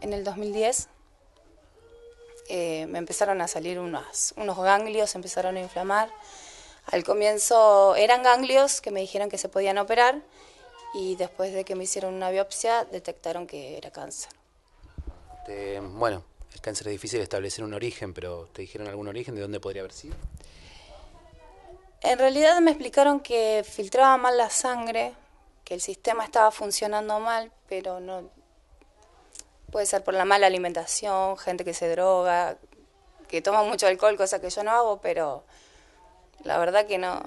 en el 2010 eh, me empezaron a salir unos ganglios, empezaron a inflamar. Al comienzo eran ganglios que me dijeron que se podían operar y después de que me hicieron una biopsia detectaron que era cáncer. bueno, el cáncer es difícil establecer un origen, pero ¿te dijeron algún origen de dónde podría haber sido? En realidad me explicaron que filtraba mal la sangre, que el sistema estaba funcionando mal, pero no, Puede ser por la mala alimentación, gente que se droga, que toma mucho alcohol, cosa que yo no hago, pero la verdad que no,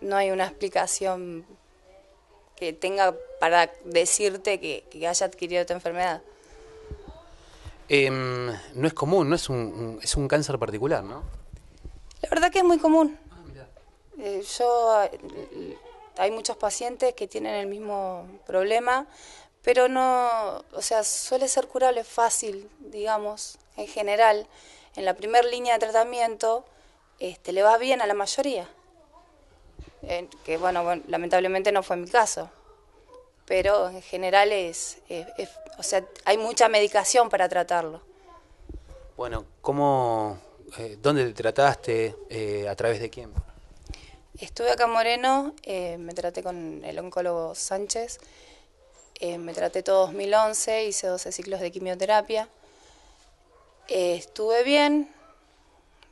no hay una explicación que tenga para decirte que, haya adquirido esta enfermedad. Em, no es común, no es un, cáncer particular, ¿no? La verdad que es muy común. Ah, eh, yo eh, hay muchos pacientes que tienen el mismo problema, pero no, o sea, suele ser curable fácil, digamos, en general. En la primera línea de tratamiento este, le va bien a la mayoría. que bueno, lamentablemente no fue mi caso. Pero en general es, o sea, hay mucha medicación para tratarlo. Bueno, ¿cómo, eh, dónde te trataste? Eh, ¿A través de quién? Estuve acá en Moreno, eh, me traté con el oncólogo Sánchez. Eh, me traté todo 2011, hice 12 ciclos de quimioterapia. Eh, estuve bien,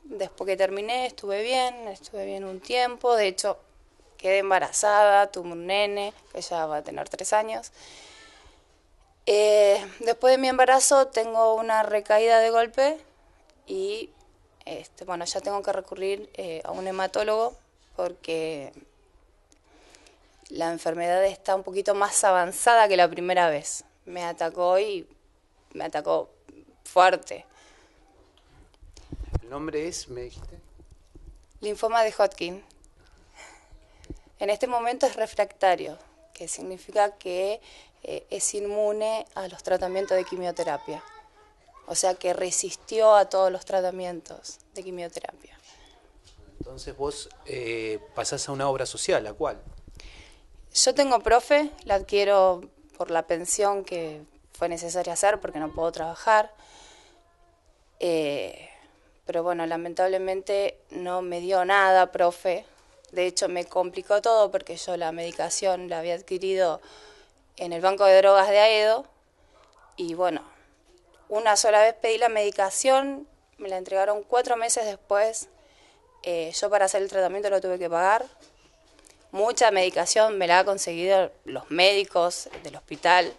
después que terminé estuve bien, estuve bien un tiempo, de hecho quedé embarazada, tuve un nene que ya va a tener tres años. Eh, después de mi embarazo tengo una recaída de golpe y este, bueno, ya tengo que recurrir a un hematólogo porque la enfermedad está un poquito más avanzada que la primera vez. Me atacó y me atacó fuerte. ¿El nombre es, me dijiste? Linfoma de Hodgkin. En este momento es refractario, que significa que eh, es inmune a los tratamientos de quimioterapia. O sea que resistió a todos los tratamientos de quimioterapia. Entonces vos eh, pasás a una obra social, ¿a cuál? Yo tengo profe, la adquiero por la pensión que fue necesaria hacer porque no puedo trabajar. Eh, pero bueno, lamentablemente no me dio nada, profe. De hecho, me complicó todo porque yo la medicación la había adquirido en el banco de drogas de Aedo. Y bueno, una sola vez pedí la medicación, me la entregaron cuatro meses después. Eh, yo para hacer el tratamiento lo tuve que pagar Mucha medicación me la han conseguido los médicos del hospital,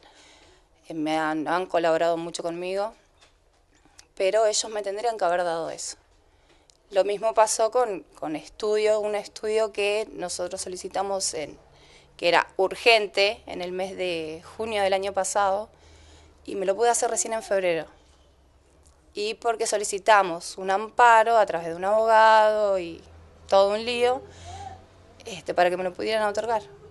eh, me han, colaborado mucho conmigo, pero ellos me tendrían que haber dado eso. Lo mismo pasó con, con estudio, un estudio que nosotros solicitamos en, que era urgente en el mes de junio del año pasado y me lo pude hacer recién en febrero. Y porque solicitamos un amparo a través de un abogado y todo un lío, este, para que me lo pudieran otorgar.